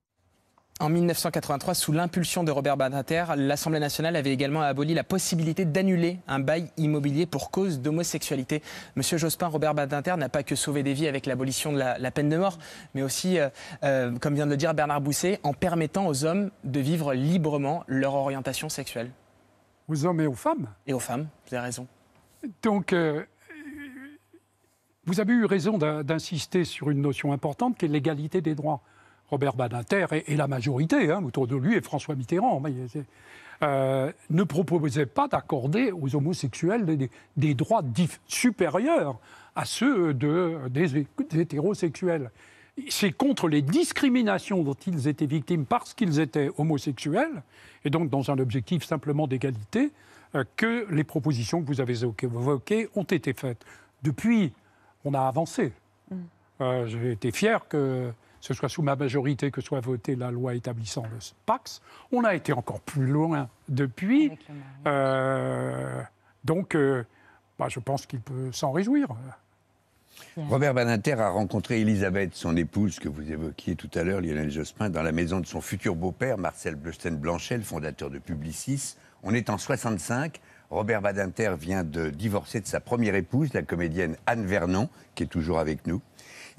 S5: En 1983, sous l'impulsion de Robert Badinter, l'Assemblée nationale avait également aboli la possibilité d'annuler un bail immobilier pour cause d'homosexualité. Monsieur Jospin, Robert Badinter n'a pas que sauvé des vies avec l'abolition de la, peine de mort, mais aussi, euh, euh, comme vient de le dire Bernard Bousset, en permettant aux hommes de vivre librement leur orientation sexuelle. Aux hommes et aux femmes Et aux femmes, vous avez raison. Donc, euh,
S8: vous avez eu raison d'insister sur une notion importante qui est l'égalité des droits. Robert Badinter et, la majorité hein, autour de lui et François Mitterrand, euh, ne proposait pas d'accorder aux homosexuels des, droits supérieurs à ceux de, des, hétérosexuels. C'est contre les discriminations dont ils étaient victimes parce qu'ils étaient homosexuels, et donc dans un objectif simplement d'égalité, euh, que les propositions que vous avez évoquées ont été faites. Depuis, on a avancé. Mm. Euh, j'ai été fier que ce soit sous ma majorité que soit votée la loi établissant le SPAX. On a été encore plus loin depuis. Euh, donc, euh, bah, je pense qu'il peut s'en réjouir.
S2: Robert Badinter a rencontré Elisabeth, son épouse que vous évoquiez tout à l'heure, Lionel Jospin, dans la maison de son futur beau-père, Marcel bleustein blanchel fondateur de Publicis. On est en 65. Robert Badinter vient de divorcer de sa première épouse, la comédienne Anne Vernon, qui est toujours avec nous.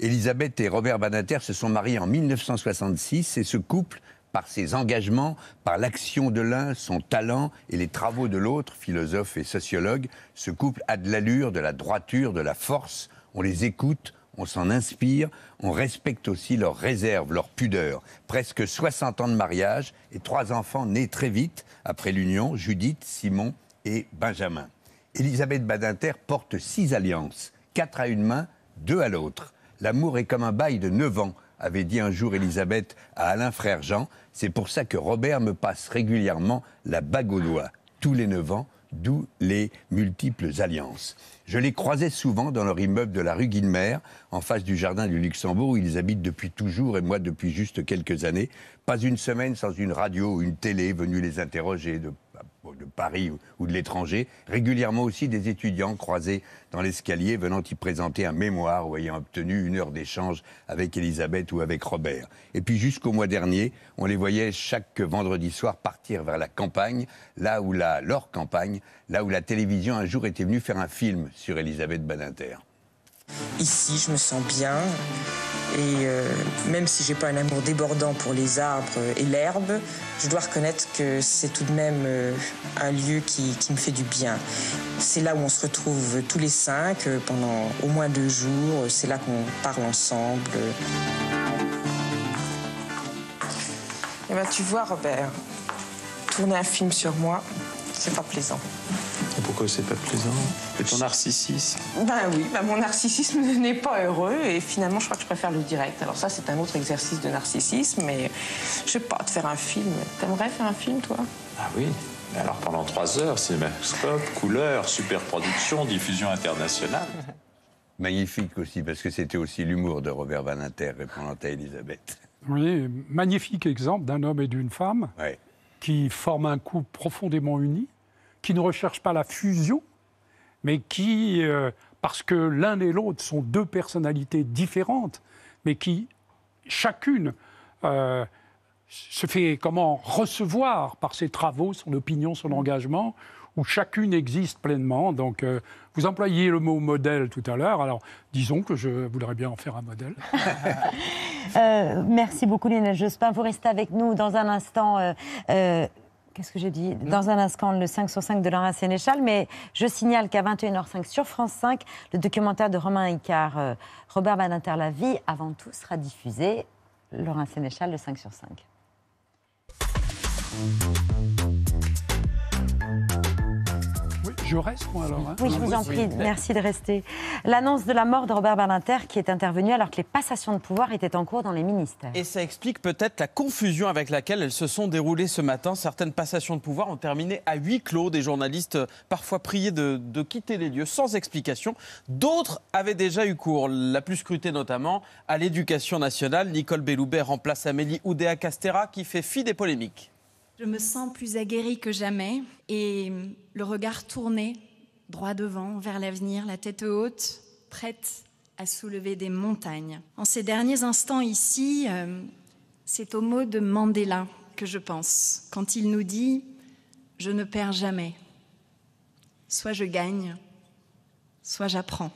S2: Elisabeth et Robert Badinter se sont mariés en 1966 et ce couple par ses engagements, par l'action de l'un, son talent et les travaux de l'autre, philosophe et sociologue, ce couple a de l'allure, de la droiture, de la force. On les écoute, on s'en inspire, on respecte aussi leurs réserves, leur pudeur. Presque 60 ans de mariage et trois enfants nés très vite après l'union, Judith, Simon et Benjamin. Elisabeth Badinter porte six alliances, quatre à une main, deux à l'autre. L'amour est comme un bail de 9 ans, avait dit un jour Elisabeth à Alain Frère Jean. C'est pour ça que Robert me passe régulièrement la bague au doigt, tous les 9 ans, d'où les multiples alliances. Je les croisais souvent dans leur immeuble de la rue Guilmer, en face du jardin du Luxembourg où ils habitent depuis toujours et moi depuis juste quelques années. Pas une semaine sans une radio ou une télé venue les interroger de de Paris ou, de l'étranger, régulièrement aussi des étudiants croisés dans l'escalier venant y présenter un mémoire ou ayant obtenu une heure d'échange avec Elisabeth ou avec Robert. Et puis jusqu'au mois dernier, on les voyait chaque vendredi soir partir vers la campagne, là où la, leur campagne, là où la télévision un jour était venue faire un film sur Elisabeth Badinter.
S5: Ici, je me sens bien. Et euh, même si n'ai pas un amour débordant pour les arbres et l'herbe, je dois reconnaître que c'est tout de même euh, un lieu qui, me fait du bien. C'est là où on se retrouve tous les cinq euh, pendant au moins deux jours. C'est là qu'on parle ensemble. Et eh ben, tu vois, Robert, tourner un film sur moi, c'est pas plaisant.
S6: Pourquoi c'est pas plaisant Et ton narcissisme
S5: Ben oui, bah mon narcissisme n'est pas heureux et finalement je crois que je préfère le direct. Alors ça c'est un autre exercice de narcissisme, mais je sais pas, de faire un film. T'aimerais faire un film toi
S7: Ah oui
S2: alors pendant trois heures, c'est cinémascope, couleur, super production, diffusion internationale. Magnifique aussi, parce que c'était aussi l'humour de Robert Inter répondant à Elisabeth.
S8: Oui, magnifique exemple d'un homme et d'une femme qui forment un couple profondément uni, qui ne recherchent pas la fusion, mais qui, euh, parce que l'un et l'autre sont deux personnalités différentes, mais qui chacune euh, se fait comment recevoir par ses travaux, son opinion, son engagement, où chacune existe pleinement. Donc, euh, vous employez le mot modèle tout à l'heure. Alors, disons que je voudrais bien en faire un modèle.
S1: merci beaucoup, Lionel Jospin. Vous restez avec nous dans un instant. Euh, Qu'est-ce que j'ai dit mm. Dans un instant, le 5 sur 5 de Laurent Sénéchal. Mais je signale qu'à 21h05 sur France 5, le documentaire de Romain Icard, euh, Robert Robert Badinter, La vie avant tout, sera diffusé. Laurent Sénéchal, le 5 sur 5.
S8: Je reste, moi, hein. oui, je vous en prie. Merci
S1: de rester. L'annonce de la mort de Robert Berlinter, qui est intervenue alors que les passations de pouvoir étaient en cours dans les ministères.
S6: Et ça explique peut-être la confusion avec laquelle elles se sont déroulées ce matin. Certaines passations de pouvoir ont terminé à huis clos. Des journalistes euh, parfois priés de, quitter les lieux sans explication. D'autres avaient déjà eu cours. La plus scrutée notamment à l'éducation nationale. Nicole Belloubet remplace Amélie Oudéa-Castera qui fait fi des polémiques.
S2: Je me sens plus aguerrie que jamais et le regard tourné droit devant, vers l'avenir, la tête haute, prête à soulever des montagnes.
S1: En ces derniers instants ici,
S2: euh, c'est au mot de Mandela que je pense, quand il nous dit ⁇ Je ne perds jamais ⁇ Soit je gagne, soit j'apprends.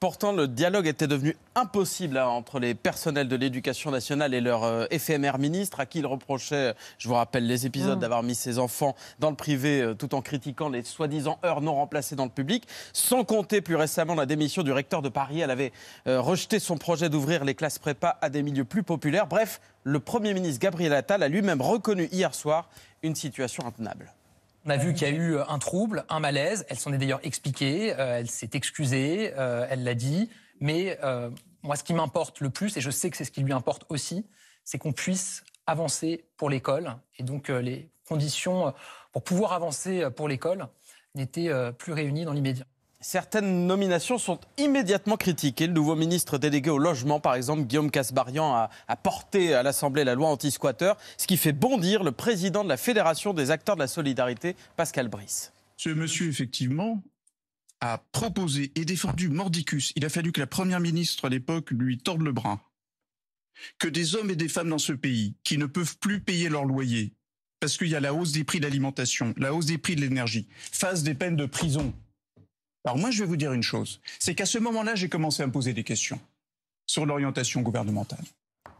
S6: Pourtant, le dialogue était devenu impossible hein, entre les personnels de l'éducation nationale et leur euh, éphémère ministre, à qui il reprochait, je vous rappelle les épisodes, mm. d'avoir mis ses enfants dans le privé euh, tout en critiquant les soi-disant heures non remplacées dans le public. Sans compter plus récemment la démission du recteur de Paris. Elle avait euh, rejeté son projet d'ouvrir les classes prépa à des milieux plus populaires. Bref, le Premier ministre Gabriel Attal a lui-même reconnu hier soir une situation
S5: intenable. On a vu qu'il y a eu euh, un trouble, un malaise. Elle s'en est d'ailleurs expliquée, euh, elle s'est excusée, euh, elle l'a dit. Mais moi, ce qui m'importe le plus, et je sais que c'est ce qui lui importe aussi, c'est qu'on puisse avancer pour l'école. Et donc, les conditions pour pouvoir avancer pour l'école n'étaient plus réunies dans l'immédiat certaines
S6: nominations sont immédiatement critiquées. Le nouveau ministre délégué au logement, par exemple, Guillaume Casbarian, a, porté à l'Assemblée la loi anti-squatter, ce qui fait bondir le président de la Fédération des acteurs de la solidarité, Pascal Brice. Ce monsieur, effectivement, a proposé et défendu Mordicus. Il a fallu que la première ministre à l'époque lui torde le bras. Que des hommes et des femmes dans ce pays qui ne peuvent plus payer leur loyer parce qu'il y a la hausse des prix de l'alimentation, la hausse des prix de l'énergie, fassent des peines de prison. Alors moi, je vais vous dire une chose, c'est qu'à ce moment-là, j'ai commencé à me poser des questions sur l'orientation gouvernementale.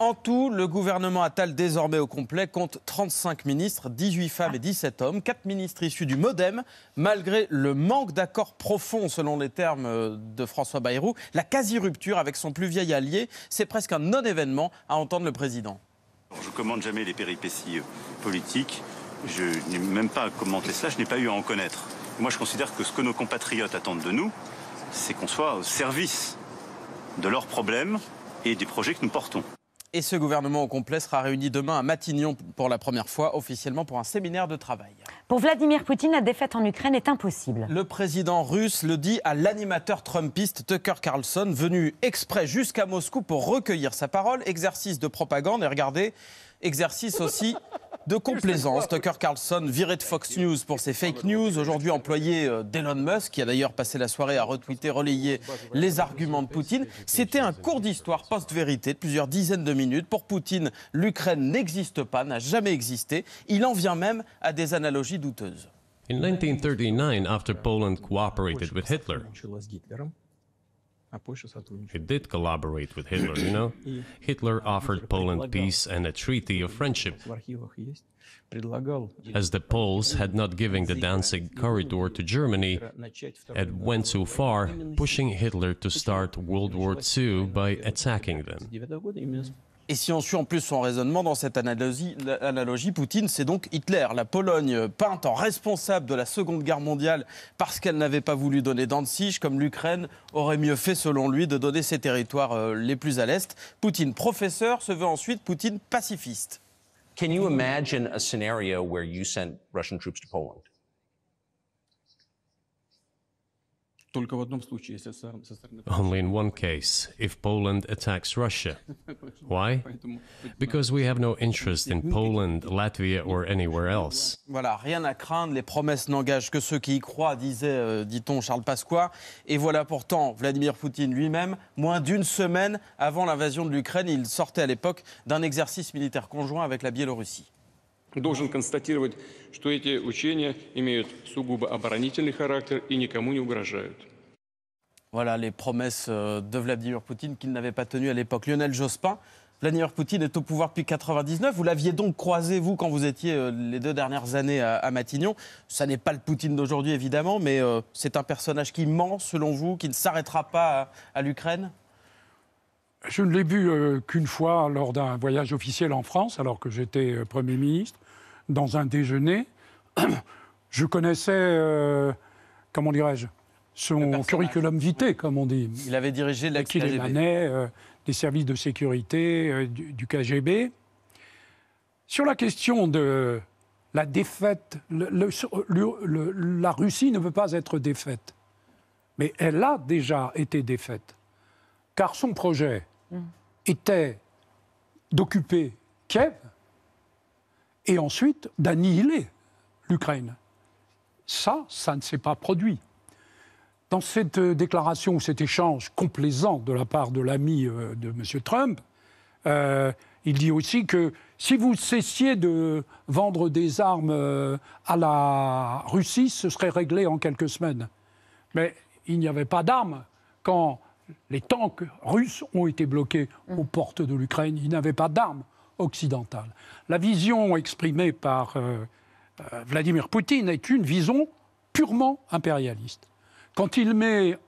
S6: En tout, le gouvernement Attal, désormais au complet, compte 35 ministres, 18 femmes et 17 hommes, 4 ministres issus du Modem. Malgré le manque d'accord profond, selon les termes euh, de François Bayrou, la quasi-rupture avec son plus vieil allié, c'est presque un non-événement à entendre le président.
S3: Je ne commande jamais les péripéties politiques. Je n'ai même pas commenté cela, je n'ai pas eu à en connaître. Moi, je considère que ce que nos compatriotes attendent de nous, c'est qu'on soit au service de leurs problèmes et des projets que nous portons.
S6: Et ce gouvernement au complet sera réuni demain à Matignon pour la première fois officiellement pour un séminaire de travail.
S1: Pour Vladimir Poutine, la défaite en Ukraine est impossible.
S6: Le président russe le dit à l'animateur trumpiste Tucker Carlson, venu exprès jusqu'à Moscou pour recueillir sa parole. Exercice de propagande et regardez, exercice aussi de complaisance. Tucker Carlson, viré de Fox News pour ses fake news, aujourd'hui employé euh, d'Elon Musk, qui a d'ailleurs passé la soirée à retweeter, relayer bah, les arguments de Poutine. C'était un cours d'histoire post-vérité de plusieurs dizaines de minutes. Pour Poutine, l'Ukraine n'existe pas, n'a jamais existé. Il en vient même à des analogies douteuses.
S7: In 1939, after Poland cooperated with Hitler, He did collaborate with Hitler, you know? Hitler offered Poland peace and a treaty of friendship. As the Poles had not given the Danzig corridor to Germany, it went so far, pushing Hitler to start World War II by attacking them.
S6: Et si on suit en plus son raisonnement dans cette analogie, Poutine, c'est donc Hitler. La Pologne peinte en responsable de la Seconde Guerre mondiale parce qu'elle n'avait pas voulu donner Dantzig, comme l'Ukraine aurait mieux fait, selon lui, de donner ses territoires euh, les plus à l'Est. Poutine, professeur, se veut ensuite Poutine pacifiste. Can you imagine a scenario where you sent Russian troops to Poland?
S9: Only
S7: in one case, if Poland attacks Russia. Why? Because we have no interest in Poland, Latvia or anywhere else.
S6: Voilà, rien à craindre, les promesses n'engagent que ceux qui y croient, disait, euh, dit-on, Charles Pasqua. Et voilà pourtant Vladimir Poutine lui-même, moins d'une semaine avant l'invasion de l'Ukraine, il sortait à l'époque d'un exercice militaire conjoint avec la Biélorussie. Voilà les promesses euh, de Vladimir Poutine qu'il n'avait pas tenues à l'époque. Lionel Jospin, Vladimir Poutine est au pouvoir depuis 1999. Vous l'aviez donc croisé, vous, quand vous étiez euh, les deux dernières années à, Matignon. Ce n'est pas le Poutine d'aujourd'hui, évidemment, mais euh, c'est un personnage qui ment, selon vous,
S8: qui ne s'arrêtera pas à l'Ukraine je ne l'ai vu euh, qu'une fois lors d'un voyage officiel en France, alors que j'étais euh, Premier ministre, dans un déjeuner. je connaissais, euh, comment dirais-je, son curriculum vitae, comme on dit. Il
S6: avait dirigé la Il
S8: des services de sécurité du, KGB. Sur la question de la défaite, la Russie ne veut pas être défaite. Mais elle a déjà été défaite car son projet mm. était d'occuper Kiev et ensuite d'annihiler l'Ukraine. Ça, ça ne s'est pas produit. Dans cette euh, déclaration cet échange complaisant de la part de l'ami euh, de M. Trump, euh, il dit aussi que si vous cessiez de vendre des armes à la Russie, ce serait réglé en quelques semaines. Mais il n'y avait pas d'armes quand les tanks russes ont été bloqués mm. aux portes de l'Ukraine. Ils n'avaient pas d'armes occidentales. La vision exprimée par euh, euh, Vladimir Poutine est une vision purement impérialiste. Quand il met.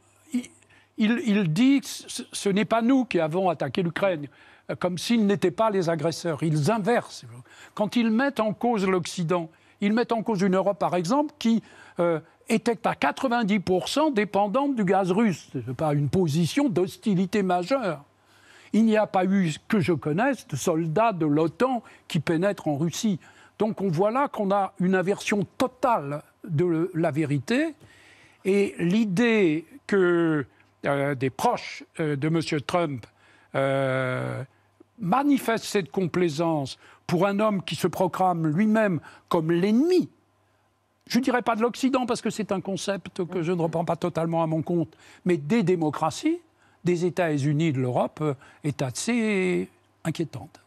S8: dit que ce n'est pas nous qui avons attaqué l'Ukraine, euh, comme s'ils n'étaient pas les agresseurs. Ils inversent. Quand ils mettent en cause l'Occident, ils mettent en cause une Europe, par exemple, qui euh, était à 90% dépendante du gaz russe. Ce n'est pas une position d'hostilité majeure. Il n'y a pas eu, que je connaisse, de soldats de l'OTAN qui pénètrent en Russie. Donc on voit là qu'on a une inversion totale de la vérité. Et l'idée que euh, des proches euh, de M. Trump manifestent cette complaisance pour un homme qui se proclame lui-même comme l'ennemi je ne dirais pas de l'Occident parce que c'est un concept que je ne reprends pas totalement à mon compte, mais des démocraties, des États-Unis de l'Europe, est euh, assez inquiétante.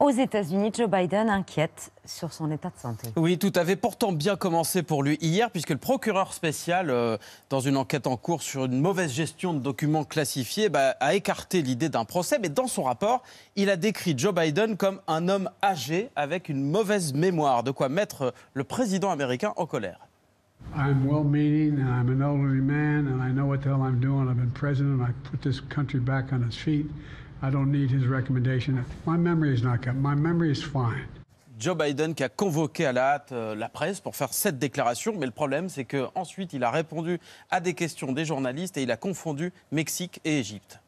S1: Aux États-Unis, Joe Biden inquiète sur son état de santé.
S8: Oui, tout avait
S6: pourtant bien commencé pour lui hier, puisque le procureur spécial, euh, dans une enquête en cours sur une mauvaise gestion de documents classifiés, bah, a écarté l'idée d'un procès. Mais dans son rapport, il a décrit Joe Biden comme un homme âgé avec une mauvaise mémoire, de quoi mettre le président américain en colère.
S8: I'm well-meaning and I'm an elderly man and I know what I'm doing. I've been president. I put this country back on its feet. I don't need his recommendation. My memory is not good. My memory is fine.
S6: Joe Biden qui a convoqué à la hâte euh, la presse pour faire cette déclaration, mais le problème c'est qu'ensuite il a répondu à des questions des journalistes et il a confondu Mexique et Égypte.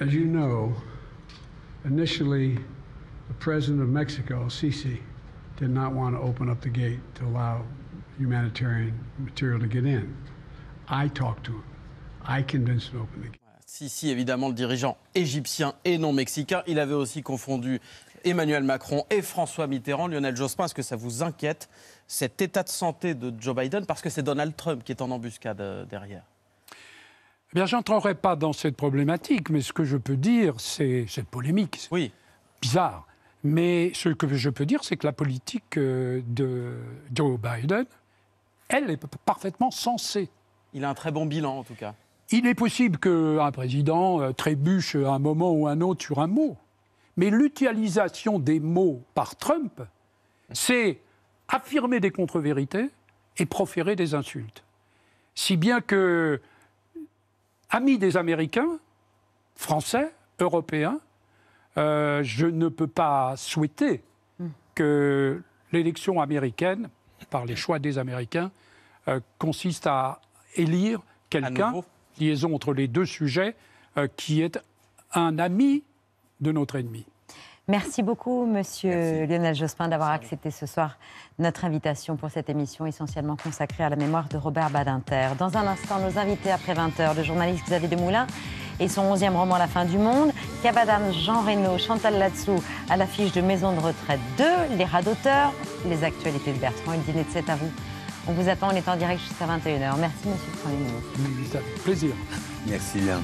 S8: As you know, initially the president of Mexico, Sisi, did not want to open up the gate to allow humanitarian material to get in. I talked to him. I convinced him to open the gate
S6: si, si, évidemment, le dirigeant égyptien et non mexicain. Il avait aussi confondu Emmanuel Macron et François Mitterrand. Lionel Jospin, est-ce que ça vous inquiète, cet état de santé de Joe Biden Parce que c'est Donald Trump qui est en embuscade euh, derrière.
S8: Eh bien, j'entrerai pas dans cette problématique, mais ce que je peux dire, c'est cette polémique. Oui. Bizarre. Mais ce que je peux dire, c'est que la politique euh, de Joe Biden, elle est parfaitement sensée. Il a un très bon bilan, en tout cas. Il est possible qu'un président euh, trébuche un moment ou un autre sur un mot, mais l'utilisation des mots par Trump, c'est affirmer des contre-vérités et proférer des insultes. Si bien que, amis des Américains, Français, Européens, euh, je ne peux pas souhaiter hmm. que l'élection américaine, par les choix des Américains, euh, consiste à élire quelqu'un liaison entre les deux sujets euh, qui est un ami de notre ennemi.
S1: Merci beaucoup, monsieur Lionel Jospin, d'avoir accepté ce soir notre invitation pour cette émission essentiellement consacrée à la mémoire de Robert Badinter. Dans un instant, nos invités après 20h, le journaliste Xavier Demoulin et son onzième roman La fin du monde, Cabadam Jean Reynaud, Chantal Latsou à l'affiche de Maison de retraite 2, Les rats d'auteur, les actualités de Bertrand et le dîner de 7 à vous. On vous attend, on est en direct jusqu'à 21h. Merci, monsieur le Premier ministre. Oui, ça plaisir.
S8: Merci, Léon.